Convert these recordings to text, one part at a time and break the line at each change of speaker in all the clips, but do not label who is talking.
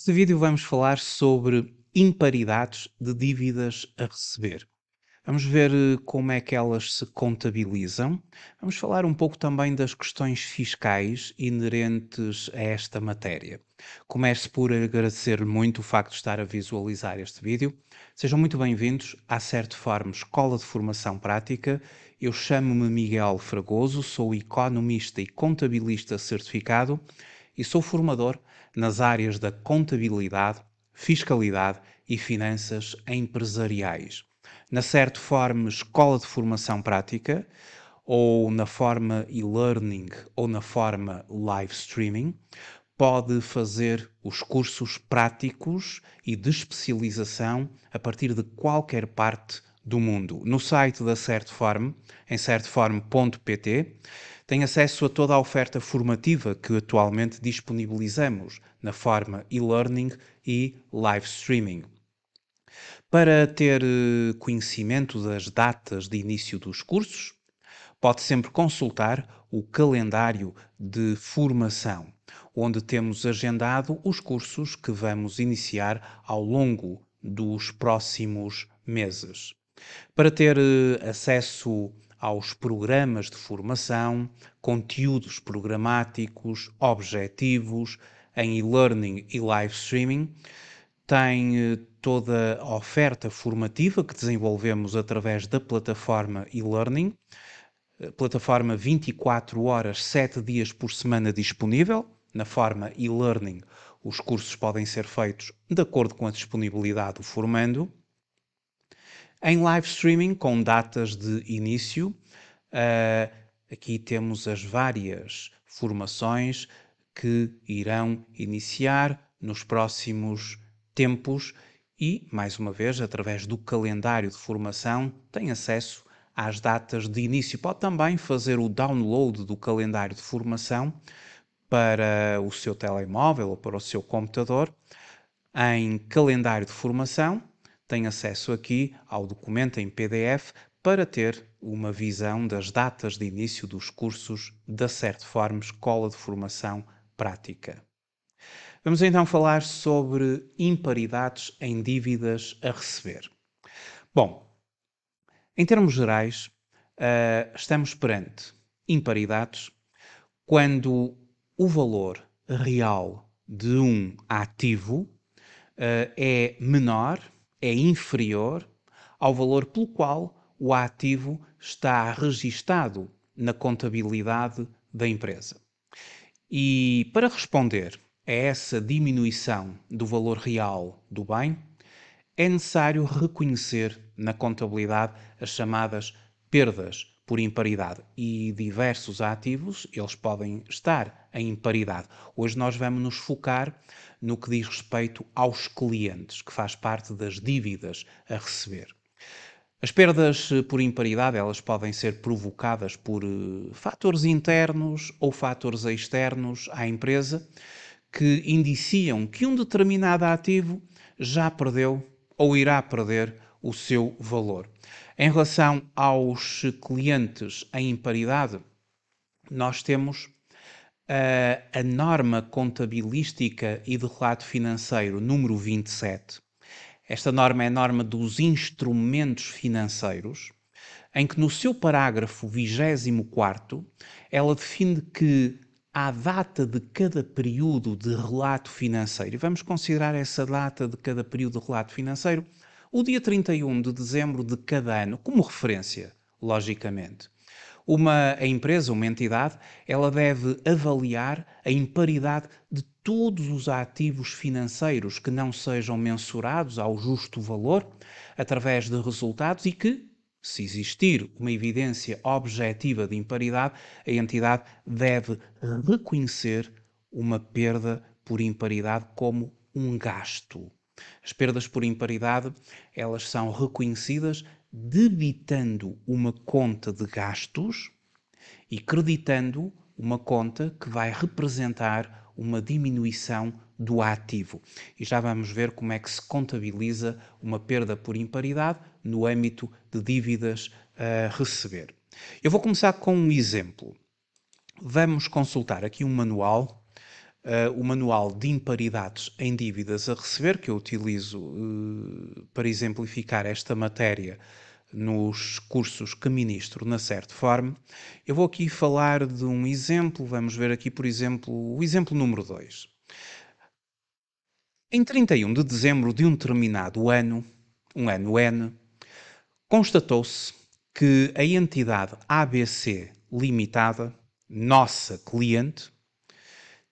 Neste vídeo vamos falar sobre imparidades de dívidas a receber. Vamos ver eh, como é que elas se contabilizam. Vamos falar um pouco também das questões fiscais inerentes a esta matéria. Começo por agradecer-lhe muito o facto de estar a visualizar este vídeo. Sejam muito bem-vindos à Certo Forma Escola de Formação Prática. Eu chamo-me Miguel Fragoso, sou economista e contabilista certificado e sou formador nas áreas da contabilidade, fiscalidade e finanças empresariais. Na certa forma, escola de formação prática, ou na forma e-learning, ou na forma live streaming, pode fazer os cursos práticos e de especialização a partir de qualquer parte do mundo. No site da Certeform em certeform.pt tem acesso a toda a oferta formativa que atualmente disponibilizamos na forma e-learning e live streaming. Para ter eh, conhecimento das datas de início dos cursos, pode sempre consultar o calendário de formação, onde temos agendado os cursos que vamos iniciar ao longo dos próximos meses. Para ter eh, acesso aos programas de formação, conteúdos programáticos, objetivos em e-learning e live streaming. Tem eh, toda a oferta formativa que desenvolvemos através da plataforma e-learning, eh, plataforma 24 horas, 7 dias por semana disponível, na forma e-learning. Os cursos podem ser feitos de acordo com a disponibilidade do formando em live streaming com datas de início. Uh, aqui temos as várias formações que irão iniciar nos próximos tempos e, mais uma vez, através do calendário de formação, tem acesso às datas de início. Pode também fazer o download do calendário de formação para o seu telemóvel ou para o seu computador em calendário de formação tem acesso aqui ao documento em PDF para ter uma visão das datas de início dos cursos da Certform Escola de Formação Prática. Vamos então falar sobre imparidades em dívidas a receber. Bom, em termos gerais, uh, estamos perante imparidades quando o valor real de um ativo uh, é menor é inferior ao valor pelo qual o ativo está registado na contabilidade da empresa. E para responder a essa diminuição do valor real do bem, é necessário reconhecer na contabilidade as chamadas perdas por imparidade e diversos ativos, eles podem estar em imparidade. Hoje nós vamos nos focar no que diz respeito aos clientes, que faz parte das dívidas a receber. As perdas eh, por imparidade, elas podem ser provocadas por eh, fatores internos ou fatores externos à empresa que indiciam que um determinado ativo já perdeu ou irá perder o seu valor. Em relação aos clientes em paridade, nós temos uh, a norma contabilística e de relato financeiro número 27. Esta norma é a norma dos instrumentos financeiros, em que no seu parágrafo 24 ela define que à data de cada período de relato financeiro, e vamos considerar essa data de cada período de relato financeiro o dia 31 de dezembro de cada ano, como referência, logicamente. Uma a empresa, uma entidade, ela deve avaliar a imparidade de todos os ativos financeiros que não sejam mensurados ao justo valor através de resultados e que, se existir uma evidência objetiva de imparidade, a entidade deve reconhecer uma perda por imparidade como um gasto. As perdas por imparidade, elas são reconhecidas debitando uma conta de gastos e creditando uma conta que vai representar uma diminuição do ativo. E já vamos ver como é que se contabiliza uma perda por imparidade no âmbito de dívidas a receber. Eu vou começar com um exemplo. Vamos consultar aqui um manual uh, o manual de imparidades em dívidas a receber, que eu utilizo uh, para exemplificar esta matéria nos cursos que ministro na forma Eu vou aqui falar de um exemplo, vamos ver aqui, por exemplo, o exemplo número 2. Em 31 de dezembro de um determinado ano, um ano N, constatou-se que a entidade ABC Limitada, nossa cliente,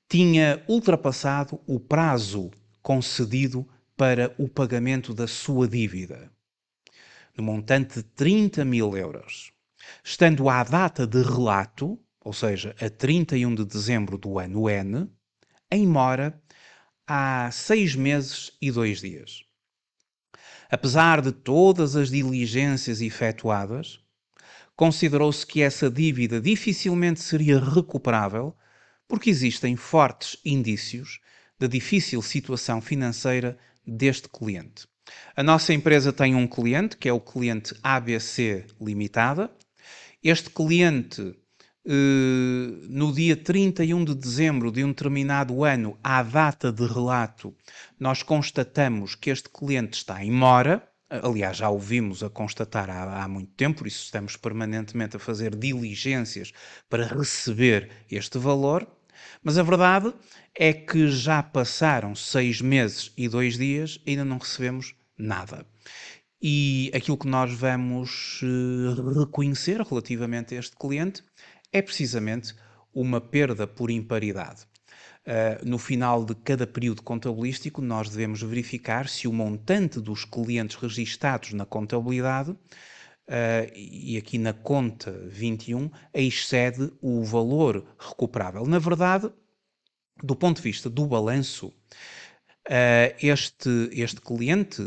tinha ultrapassado o prazo concedido para o pagamento da sua dívida, no montante de 30 mil euros, estando à data de relato, ou seja, a 31 de dezembro do ano N, em mora há seis meses e dois dias. Apesar de todas as diligências efetuadas, considerou-se que essa dívida dificilmente seria recuperável porque existem fortes indícios da difícil situação financeira deste cliente. A nossa empresa tem um cliente, que é o cliente ABC Limitada. Este cliente, eh, no dia 31 de dezembro de um determinado ano, à data de relato, nós constatamos que este cliente está em mora. Aliás, já o vimos a constatar há, há muito tempo, por isso estamos permanentemente a fazer diligências para receber este valor. Mas a verdade é que já passaram seis meses e dois dias e ainda não recebemos nada. E aquilo que nós vamos eh, reconhecer relativamente a este cliente é precisamente uma perda por imparidade. Uh, no final de cada período contabilístico, nós devemos verificar se o montante dos clientes registados na contabilidade Uh, e aqui na conta 21, excede o valor recuperável. Na verdade, do ponto de vista do balanço, uh, este, este cliente,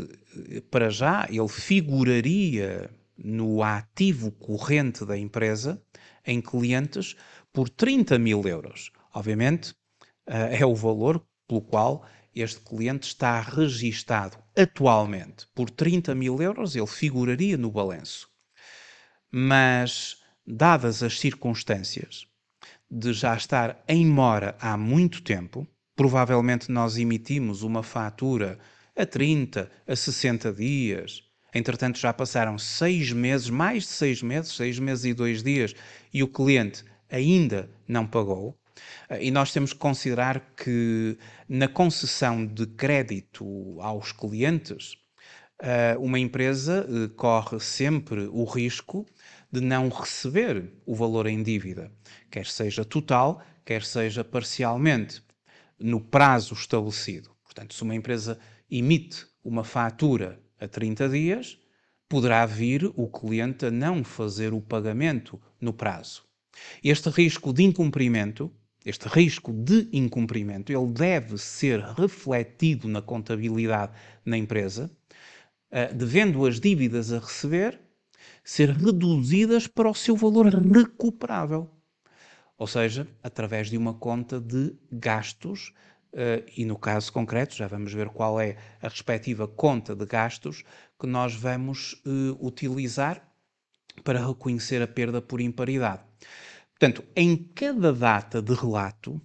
para já, ele figuraria no ativo corrente da empresa em clientes por 30 mil euros. Obviamente, uh, é o valor pelo qual este cliente está registado atualmente por 30 mil euros, ele figuraria no balanço mas dadas as circunstâncias de já estar em mora há muito tempo, provavelmente nós emitimos uma fatura a 30, a 60 dias. Entretanto, já passaram seis meses, mais de seis meses, seis meses e dois dias, e o cliente ainda não pagou. E nós temos que considerar que na concessão de crédito aos clientes, eh, uma empresa eh, corre sempre o risco de não receber o valor em dívida, quer seja total, quer seja parcialmente, no prazo estabelecido. Portanto, se uma empresa emite uma fatura a 30 dias, poderá vir o cliente a não fazer o pagamento no prazo. Este risco de incumprimento, este risco de incumprimento, ele deve ser refletido na contabilidade na empresa eh, devendo as dívidas a receber, ser reduzidas para o seu valor recuperável. Ou seja, através de uma conta de gastos, eh, e no caso concreto, já vamos ver qual é a respectiva conta de gastos que nós vamos eh, utilizar para reconhecer a perda por imparidade. Portanto, em cada data de relato,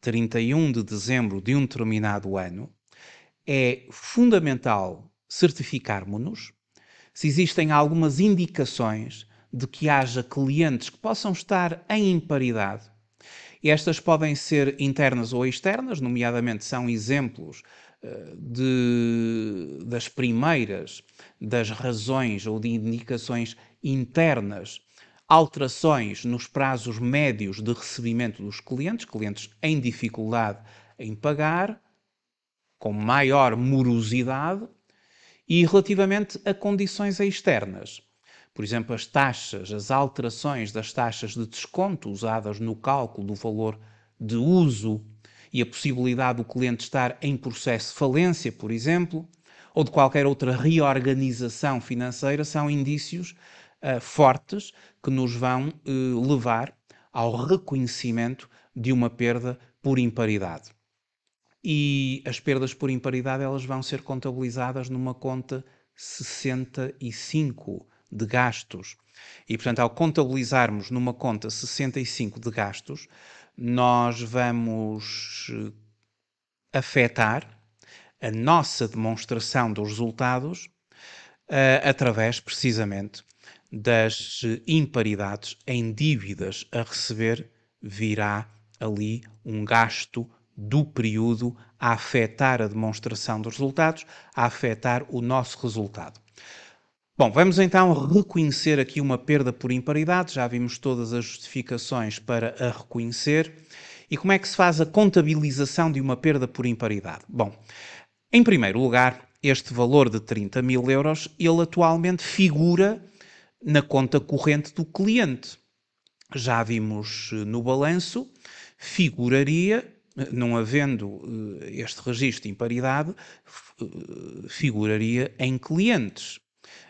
31 de dezembro de um determinado ano, é fundamental certificarmos-nos se existem algumas indicações de que haja clientes que possam estar em imparidade. Estas podem ser internas ou externas, nomeadamente são exemplos eh, de, das primeiras, das razões ou de indicações internas, alterações nos prazos médios de recebimento dos clientes, clientes em dificuldade em pagar, com maior morosidade, e relativamente a condições externas, por exemplo, as taxas, as alterações das taxas de desconto usadas no cálculo do valor de uso e a possibilidade do cliente estar em processo de falência, por exemplo, ou de qualquer outra reorganização financeira, são indícios uh, fortes que nos vão uh, levar ao reconhecimento de uma perda por imparidade e as perdas por imparidade elas vão ser contabilizadas numa conta 65 de gastos. E, portanto, ao contabilizarmos numa conta 65 de gastos, nós vamos eh, afetar a nossa demonstração dos resultados uh, através, precisamente, das eh, imparidades em dívidas a receber, virá ali um gasto do período a afetar a demonstração dos resultados, a afetar o nosso resultado. Bom, vamos então reconhecer aqui uma perda por imparidade, já vimos todas as justificações para a reconhecer. E como é que se faz a contabilização de uma perda por imparidade? Bom, em primeiro lugar, este valor de 30 mil euros, ele atualmente figura na conta corrente do cliente. Já vimos no balanço, figuraria não havendo eh, este registro de imparidade, eh, figuraria em clientes.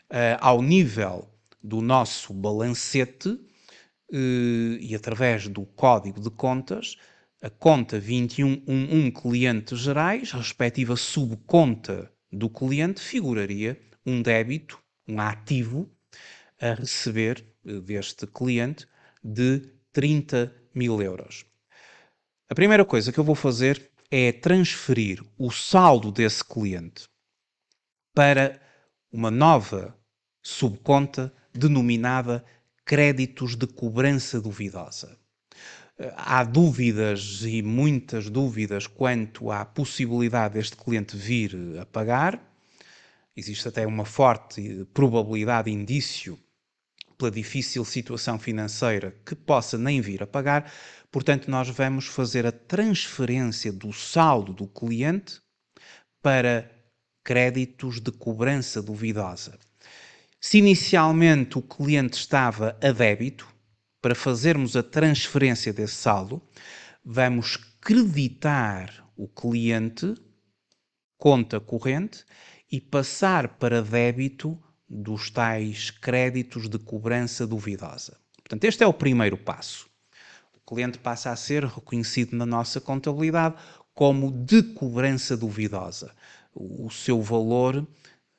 Eh, ao nível do nosso balancete e através do código de contas, a conta 2111 clientes gerais, a respectiva subconta do cliente, figuraria um débito, um ativo a receber deste cliente de 30 mil euros. A primeira coisa que eu vou fazer é transferir o saldo desse cliente para uma nova subconta denominada créditos de cobrança duvidosa. Há dúvidas e muitas dúvidas quanto à possibilidade deste cliente vir a pagar. Existe até uma forte probabilidade, indício, pela difícil situação financeira, que possa nem vir a pagar, Portanto, nós vamos fazer a transferência do saldo do cliente para créditos de cobrança duvidosa. Se inicialmente o cliente estava a débito, para fazermos a transferência desse saldo, vamos creditar o cliente, conta corrente, e passar para débito dos tais créditos de cobrança duvidosa. Portanto, este é o primeiro passo cliente passa a ser reconhecido na nossa contabilidade como de cobrança duvidosa. O seu valor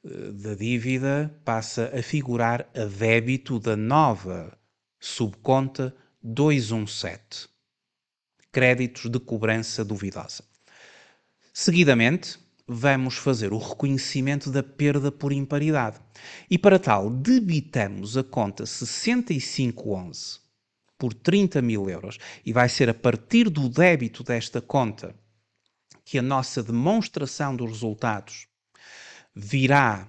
eh, da dívida passa a figurar a débito da nova subconta 217. Créditos de cobrança duvidosa. Seguidamente, vamos fazer o reconhecimento da perda por imparidade. E para tal, debitamos a conta 6511 por 30 mil euros. E vai ser a partir do débito desta conta que a nossa demonstração dos resultados virá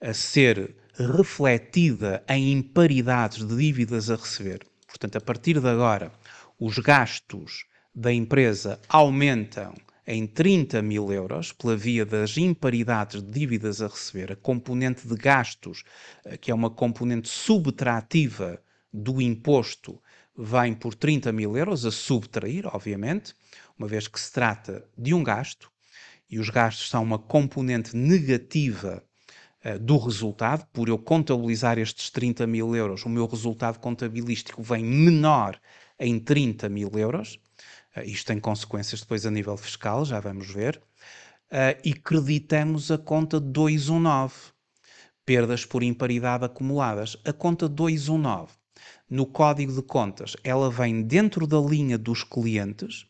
a ser refletida em imparidades de dívidas a receber. Portanto, a partir de agora, os gastos da empresa aumentam em 30 mil euros pela via das imparidades de dívidas a receber. A componente de gastos, eh, que é uma componente subtrativa do imposto vem por 30 mil euros, a subtrair, obviamente, uma vez que se trata de um gasto, e os gastos são uma componente negativa uh, do resultado, por eu contabilizar estes 30 mil euros, o meu resultado contabilístico vem menor em 30 mil euros. Uh, isto tem consequências depois a nível fiscal, já vamos ver. Uh, e creditamos a conta 219, perdas por imparidade acumuladas. A conta 219 no código de contas, ela vem dentro da linha dos clientes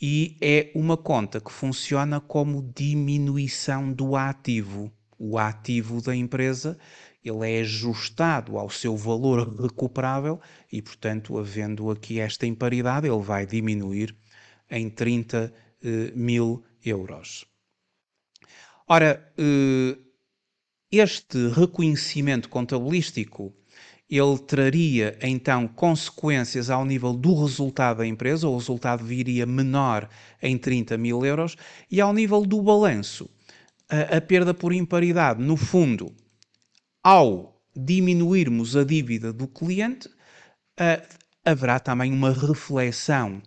e é uma conta que funciona como diminuição do ativo. O ativo da empresa ele é ajustado ao seu valor recuperável e, portanto, havendo aqui esta imparidade, ele vai diminuir em 30 eh, mil euros. Ora, eh, este reconhecimento contabilístico ele traria então consequências ao nível do resultado da empresa, o resultado viria menor em 30 mil euros, e ao nível do balanço, a, a perda por imparidade, no fundo, ao diminuirmos a dívida do cliente, haverá também uma reflexão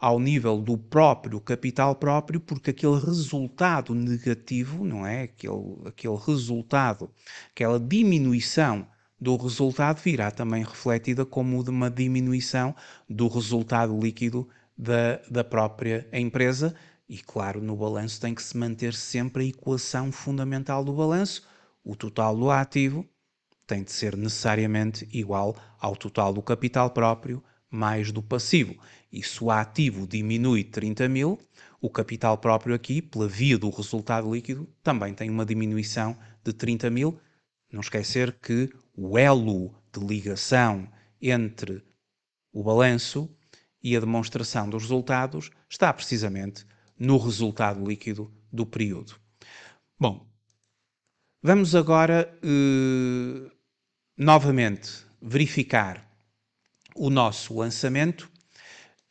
ao nível do próprio capital próprio, porque aquele resultado negativo, não é? Aquele, aquele resultado, aquela diminuição do resultado virá também refletida como uma diminuição do resultado líquido da, da própria empresa. E claro, no balanço tem que se manter sempre a equação fundamental do balanço: o total do ativo tem de ser necessariamente igual ao total do capital próprio mais do passivo. E se o ativo diminui 30 mil, o capital próprio aqui, pela via do resultado líquido, também tem uma diminuição de 30 mil. Não esquecer que o elo de ligação entre o balanço e a demonstração dos resultados está precisamente no resultado líquido do período. Bom, vamos agora eh, novamente verificar o nosso lançamento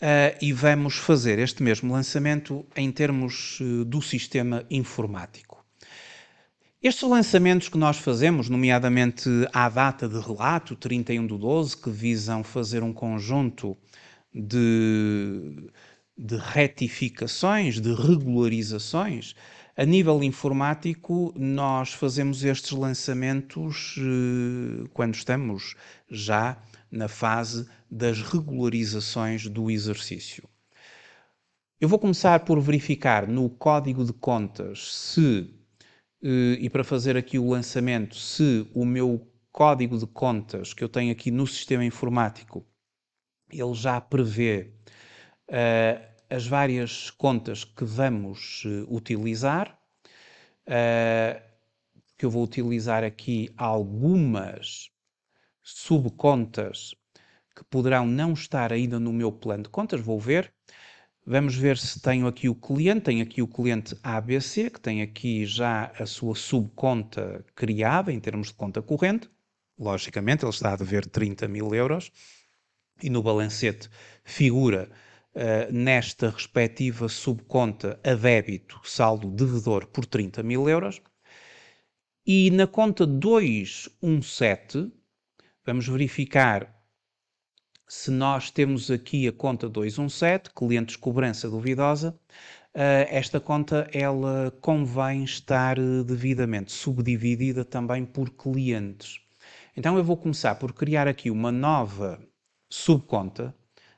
eh, e vamos fazer este mesmo lançamento em termos eh, do sistema informático. Estes lançamentos que nós fazemos, nomeadamente à data de relato, 31 de 12, que visam fazer um conjunto de, de retificações, de regularizações, a nível informático, nós fazemos estes lançamentos eh, quando estamos já na fase das regularizações do exercício. Eu vou começar por verificar no código de contas se eh, e para fazer aqui o lançamento, se o meu código de contas que eu tenho aqui no sistema informático, ele já prevê uh, as várias contas que vamos uh, utilizar. Uh, que eu vou utilizar aqui algumas subcontas que poderão não estar ainda no meu plano de contas, vou ver. Vamos ver se tenho aqui o cliente, tenho aqui o cliente ABC, que tem aqui já a sua subconta criada em termos de conta corrente. Logicamente, ele está a dever 30 mil euros e no balancete figura uh, nesta respectiva subconta a débito, saldo devedor por 30 mil euros. E na conta 217, vamos verificar se nós temos aqui a conta 217, clientes cobrança duvidosa, eh, esta conta ela convém estar eh, devidamente subdividida também por clientes. Então eu vou começar por criar aqui uma nova subconta,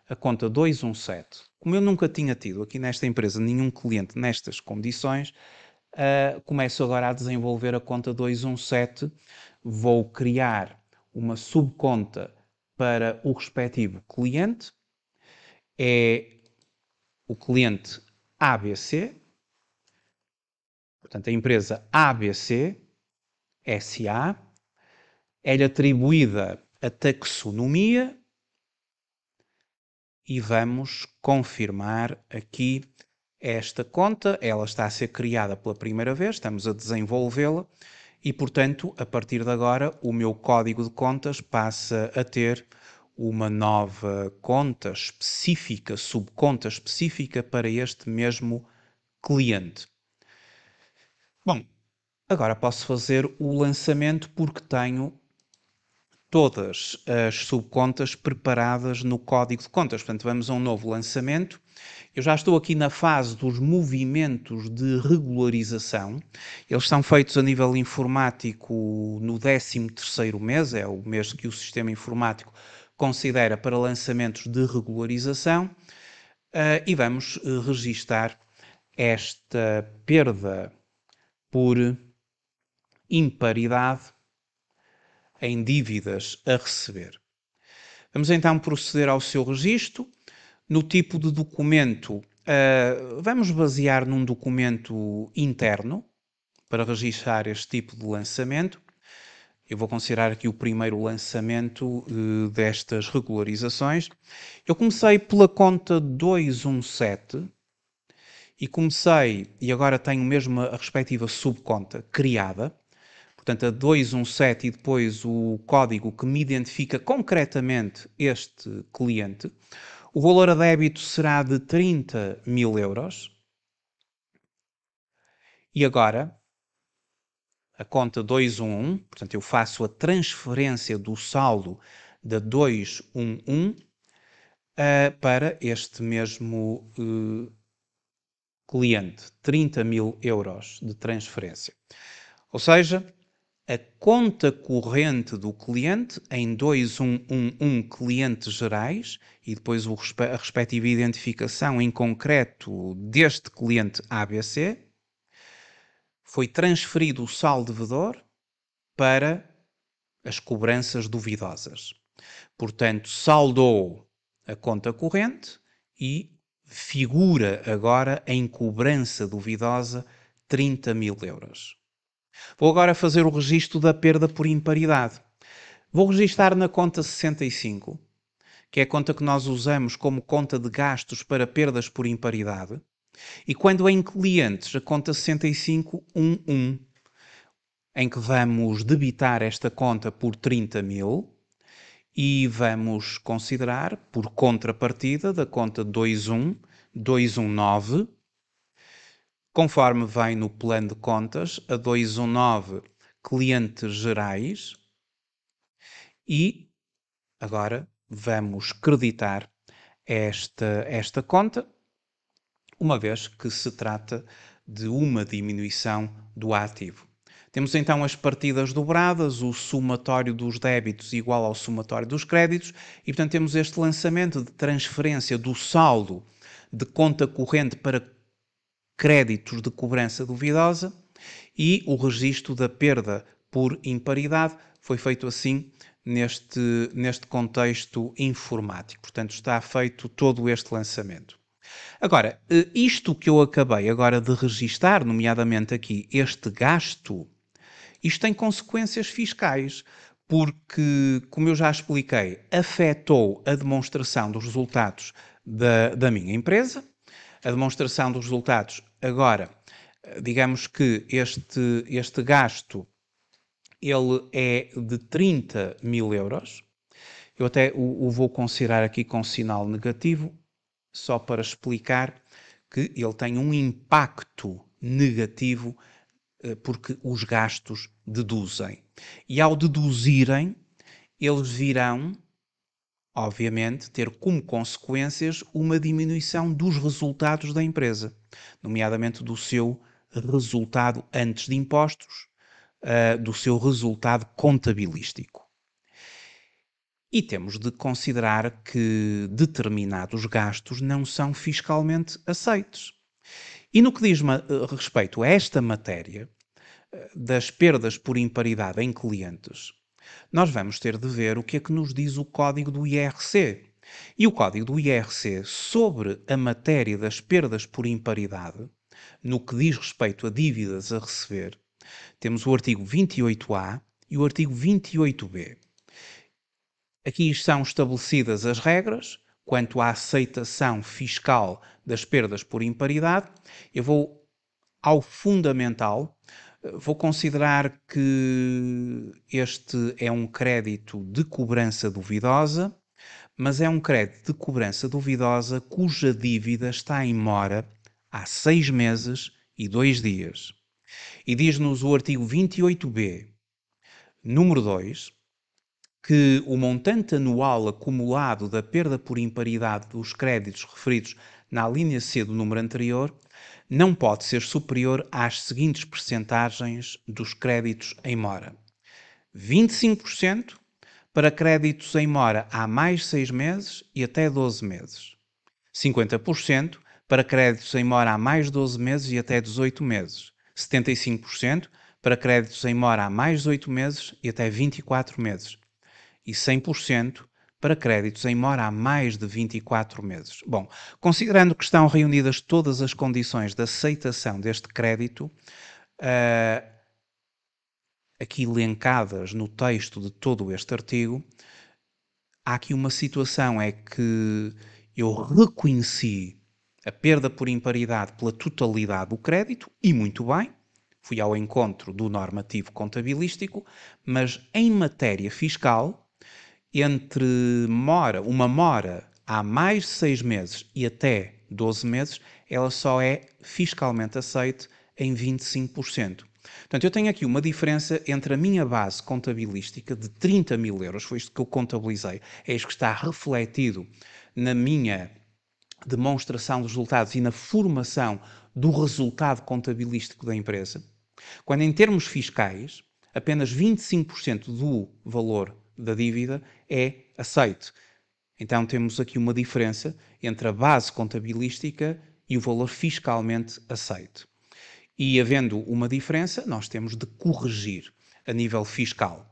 a conta 217. Como eu nunca tinha tido aqui nesta empresa nenhum cliente nestas condições, uh, começo agora a desenvolver a conta 217. Vou criar uma subconta para o respectivo cliente é o cliente ABC, portanto, a empresa ABC SA, é-lhe atribuída a taxonomia e vamos confirmar aqui esta conta. Ela está a ser criada pela primeira vez, estamos a desenvolvê-la e, portanto, a partir de agora, o meu código de contas passa a ter uma nova conta específica, subconta específica para este mesmo cliente. Bom, agora posso fazer o lançamento porque tenho todas as subcontas preparadas no código de contas. Portanto, vamos a um novo lançamento eu já estou aqui na fase dos movimentos de regularização. Eles são feitos a nível informático no 13º mês, é o mês que o sistema informático considera para lançamentos de regularização. Uh, e vamos uh, registar esta perda por imparidade em dívidas a receber. Vamos então proceder ao seu registro no tipo de documento. Uh, vamos basear num documento interno para registrar este tipo de lançamento. Eu vou considerar aqui o primeiro lançamento uh, destas regularizações. Eu comecei pela conta 217 e comecei, e agora tenho mesmo a respectiva subconta criada. Portanto, a 217 e depois o código que me identifica concretamente este cliente. O valor a débito será de 30 mil euros. E agora, a conta 211, portanto, eu faço a transferência do saldo da 211 uh, eh, para este mesmo uh, cliente. 30 mil euros de transferência. Ou seja, a conta corrente do cliente em 2111 clientes gerais e depois a respectiva identificação em concreto deste cliente ABC, foi transferido o saldo devedor para as cobranças duvidosas. Portanto, saldou a conta corrente e figura agora em cobrança duvidosa 30 mil euros. Vou agora fazer o registro da perda por imparidade. Vou registar na conta 65, que é a conta que nós usamos como conta de gastos para perdas por imparidade. E quando em clientes, a conta 6511, em que vamos debitar esta conta por 30 mil e vamos considerar, por contrapartida da conta 21219 Conforme vem no plano de contas, a 219 clientes gerais e agora vamos creditar esta, esta conta, uma vez que se trata de uma diminuição do ativo. Temos então as partidas dobradas, o somatório dos débitos igual ao somatório dos créditos, e portanto temos este lançamento de transferência do saldo de conta corrente para créditos de cobrança duvidosa e o registro da perda por imparidade foi feito assim neste, neste contexto informático. Portanto, está feito todo este lançamento. Agora, eh, isto que eu acabei agora de registar, nomeadamente aqui este gasto, isto tem consequências fiscais, porque, como eu já expliquei, afetou a demonstração dos resultados da, da minha empresa, a demonstração dos resultados Agora, digamos que este, este gasto ele é de 30 mil euros. Eu até o, o, vou considerar aqui com sinal negativo, só para explicar que ele tem um impacto negativo, eh, porque os gastos deduzem. E ao deduzirem, eles virão obviamente, ter como consequências uma diminuição dos resultados da empresa, nomeadamente do seu resultado antes de impostos, uh, do seu resultado contabilístico. E temos de considerar que determinados gastos não são fiscalmente aceitos. E no que diz ah, respeito a esta matéria, ah, das perdas por imparidade em clientes, nós vamos ter de ver o que é que nos diz o código do IRC. E o código do IRC sobre a matéria das perdas por imparidade, no que diz respeito a dívidas a receber, temos o artigo 28A e o artigo 28B. Aqui estão estabelecidas as regras quanto à aceitação fiscal das perdas por imparidade. Eu vou ao fundamental Vou considerar que este é um crédito de cobrança duvidosa, mas é um crédito de cobrança duvidosa cuja dívida está em mora há seis meses e dois dias. E diz-nos o artigo 28b, número 2, que o montante anual acumulado da perda por imparidade dos créditos referidos na linha C do número anterior, não pode ser superior às seguintes percentagens dos créditos em mora. 25% para créditos em mora há mais 6 meses e até 12 meses. 50% para créditos em mora há mais 12 meses e até 18 meses. 75% para créditos em mora há mais 8 meses e até 24 meses. E 100% para créditos em mora há mais de 24 meses. Bom, considerando que estão reunidas todas as condições de aceitação deste crédito, uh, aqui elencadas no texto de todo este artigo, há aqui uma situação é que eu reconheci a perda por imparidade pela totalidade do crédito, e muito bem, fui ao encontro do normativo contabilístico, mas em matéria fiscal entre mora, uma mora há mais de seis meses e até 12 meses, ela só é fiscalmente aceite em 25%. Portanto, eu tenho aqui uma diferença entre a minha base contabilística de 30 mil euros, foi isto que eu contabilizei, é isto que está refletido na minha demonstração dos resultados e na formação do resultado contabilístico da empresa, quando em termos fiscais, apenas 25% do valor da dívida é aceito. Então temos aqui uma diferença entre a base contabilística e o valor fiscalmente aceito. E havendo uma diferença, nós temos de corrigir a nível fiscal.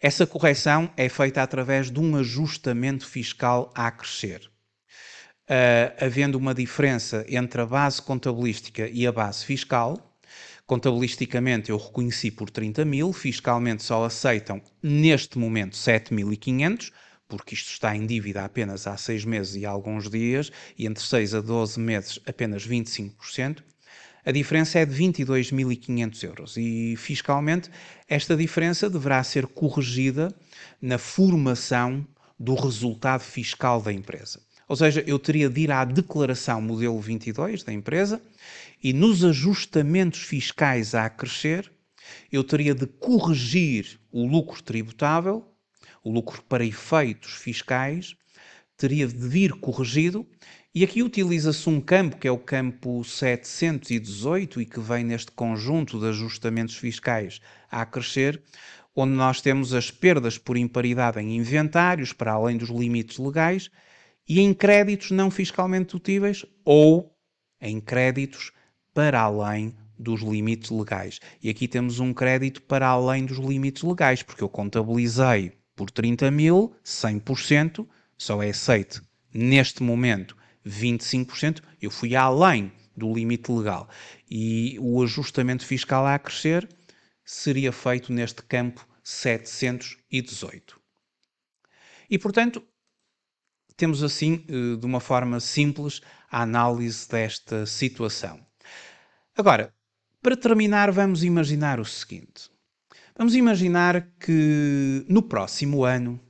Essa correção é feita através de um ajustamento fiscal a crescer. Uh, ah, havendo uma diferença entre a base contabilística e a base fiscal, Contabilisticamente eu reconheci por 30 mil, fiscalmente só aceitam neste momento 7.500, porque isto está em dívida apenas há 6 meses e alguns dias, e entre 6 a 12 meses apenas 25%. A diferença é de 22.500 euros e fiscalmente esta diferença deverá ser corrigida na formação do resultado fiscal da empresa. Ou seja, eu teria de ir à declaração modelo 22 da empresa e nos ajustamentos fiscais a crescer, eu teria de corrigir o lucro tributável, o lucro para efeitos fiscais, teria de vir corrigido, e aqui utiliza-se um campo que é o campo 718 e que vem neste conjunto de ajustamentos fiscais a crescer, onde nós temos as perdas por imparidade em inventários, para além dos limites legais, e em créditos não fiscalmente dedutíveis ou em créditos para além dos limites legais. E aqui temos um crédito para além dos limites legais, porque eu contabilizei por 30 mil, 100%, só é aceito neste momento 25%, eu fui além do limite legal. E o ajustamento fiscal a crescer seria feito neste campo 718. E, portanto, temos assim, eh, de uma forma simples, a análise desta situação. Agora, para terminar, vamos imaginar o seguinte. Vamos imaginar que no próximo ano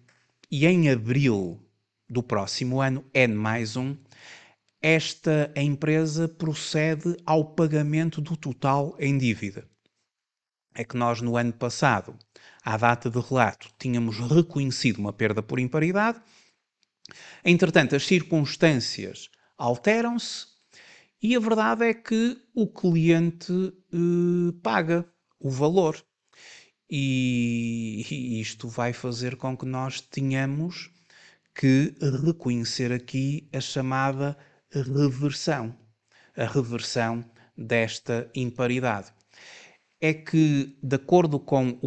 e em abril do próximo ano, N mais um, esta empresa procede ao pagamento do total em dívida. É que nós, no ano passado, à data de relato, tínhamos reconhecido uma perda por imparidade. Entretanto, as circunstâncias alteram-se e a verdade é que o cliente eh, paga o valor. E, isto vai fazer com que nós tenhamos que reconhecer aqui a chamada reversão, a reversão desta imparidade. É que, de acordo com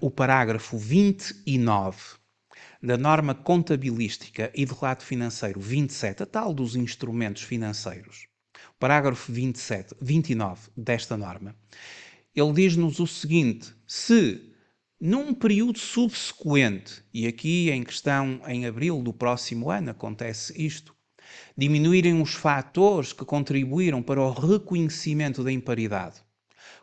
o parágrafo 29 da norma contabilística e do relato financeiro 27, a tal dos instrumentos financeiros, parágrafo 27, 29 desta norma, ele diz-nos o seguinte: se num período subsequente, e aqui em questão em abril do próximo ano acontece isto, diminuírem os fatores que contribuíram para o reconhecimento da imparidade,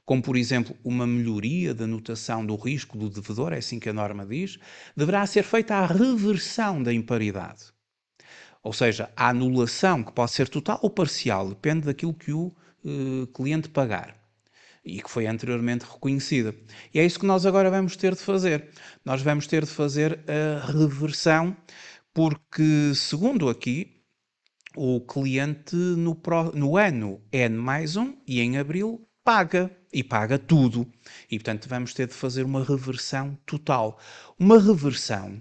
como por exemplo uma melhoria da notação do risco do devedor, é assim que a norma diz, deverá ser feita a reversão da imparidade. Ou seja, a anulação, que pode ser total ou parcial, depende daquilo que o eh, cliente pagar e que foi anteriormente reconhecida. E é isso que nós agora vamos ter de fazer. Nós vamos ter de fazer a reversão, porque, segundo aqui, o cliente no, no ano N mais um e em abril paga e paga tudo. E portanto vamos ter de fazer uma reversão total. Uma reversão,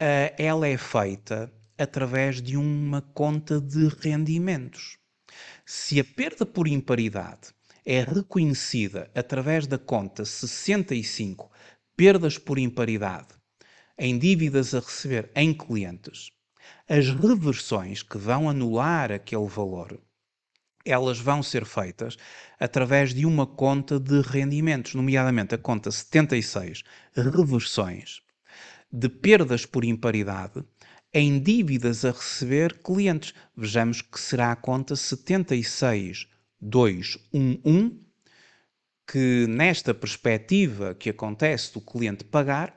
uh, ela é feita através de uma conta de rendimentos. Se a perda por imparidade é reconhecida através da conta 65, perdas por imparidade, em dívidas a receber em clientes, as reversões que vão anular aquele valor, elas vão ser feitas através de uma conta de rendimentos, nomeadamente a conta 76, reversões de perdas por imparidade, em dívidas a receber clientes. Vejamos que será a conta 76211, que nesta perspectiva que acontece do cliente pagar,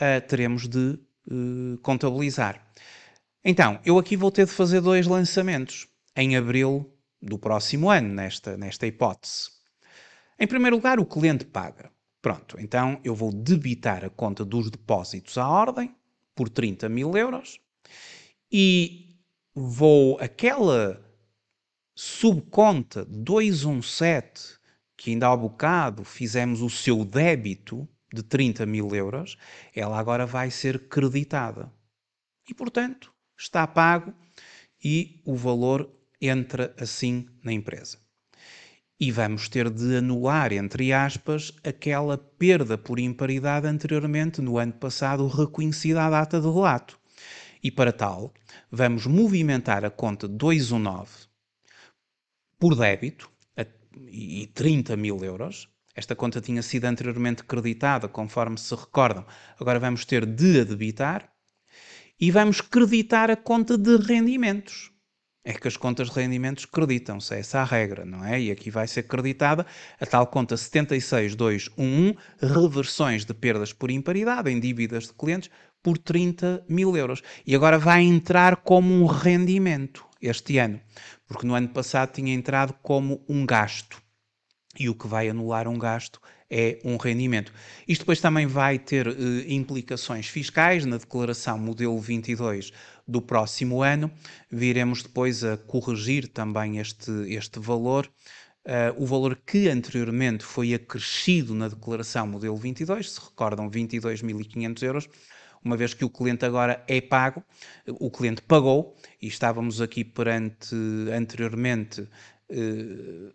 uh, teremos de uh, contabilizar. Então, eu aqui vou ter de fazer dois lançamentos em abril do próximo ano, nesta, nesta hipótese. Em primeiro lugar, o cliente paga. Pronto, então eu vou debitar a conta dos depósitos à ordem por 30 mil euros e vou aquela subconta 217 que ainda há bocado fizemos o seu débito de 30 mil euros, ela agora vai ser creditada. E, portanto, está pago e o valor entra assim na empresa e vamos ter de anular, entre aspas, aquela perda por imparidade anteriormente no ano passado reconhecida à data de relato. E para tal, vamos movimentar a conta 219 por débito a, e 30 mil euros. Esta conta tinha sido anteriormente creditada, conforme se recordam. Agora vamos ter de a debitar e vamos creditar a conta de rendimentos é que as contas de rendimentos creditam-se, é essa a regra, não é? E aqui vai ser creditada a tal conta 76211, reversões de perdas por imparidade em dívidas de clientes por 30 mil euros. E agora vai entrar como um rendimento este ano, porque no ano passado tinha entrado como um gasto. E o que vai anular um gasto é um rendimento. Isto depois também vai ter eh, implicações fiscais na declaração modelo 22 do próximo ano. Viremos depois a corrigir também este, este valor. Uh, o valor que anteriormente foi acrescido na declaração modelo 22, se recordam, 22.500 euros, uma vez que o cliente agora é pago, o cliente pagou e estávamos aqui perante anteriormente uh,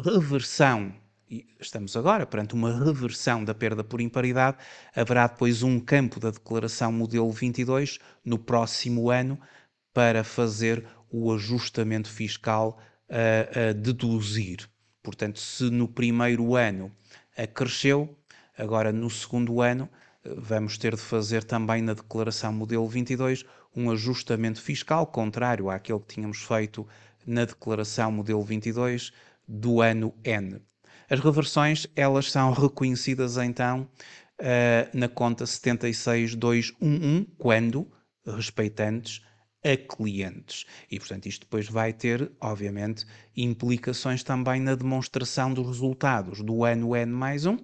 reversão e estamos agora perante uma reversão da perda por imparidade, haverá depois um campo da declaração modelo 22 no próximo ano para fazer o ajustamento fiscal a, a deduzir. Portanto, se no primeiro ano acresceu, agora no segundo ano vamos ter de fazer também na declaração modelo 22 um ajustamento fiscal contrário àquele que tínhamos feito na declaração modelo 22 do ano N. As reversões, elas são reconhecidas então eh, na conta 76211, quando respeitantes a clientes. E, portanto, isto depois vai ter, obviamente, implicações também na demonstração dos resultados do ano N mais um,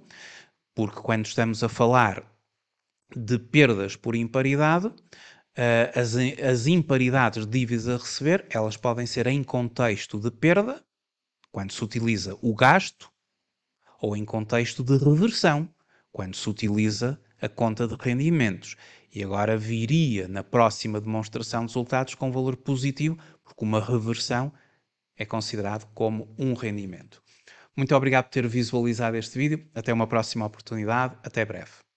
porque quando estamos a falar de perdas por imparidade, eh, as, as imparidades de dívidas a receber, elas podem ser em contexto de perda, quando se utiliza o gasto, ou em contexto de reversão, quando se utiliza a conta de rendimentos. E agora viria na próxima demonstração de resultados com valor positivo, porque uma reversão é considerado como um rendimento. Muito obrigado por ter visualizado este vídeo. Até uma próxima oportunidade. Até breve.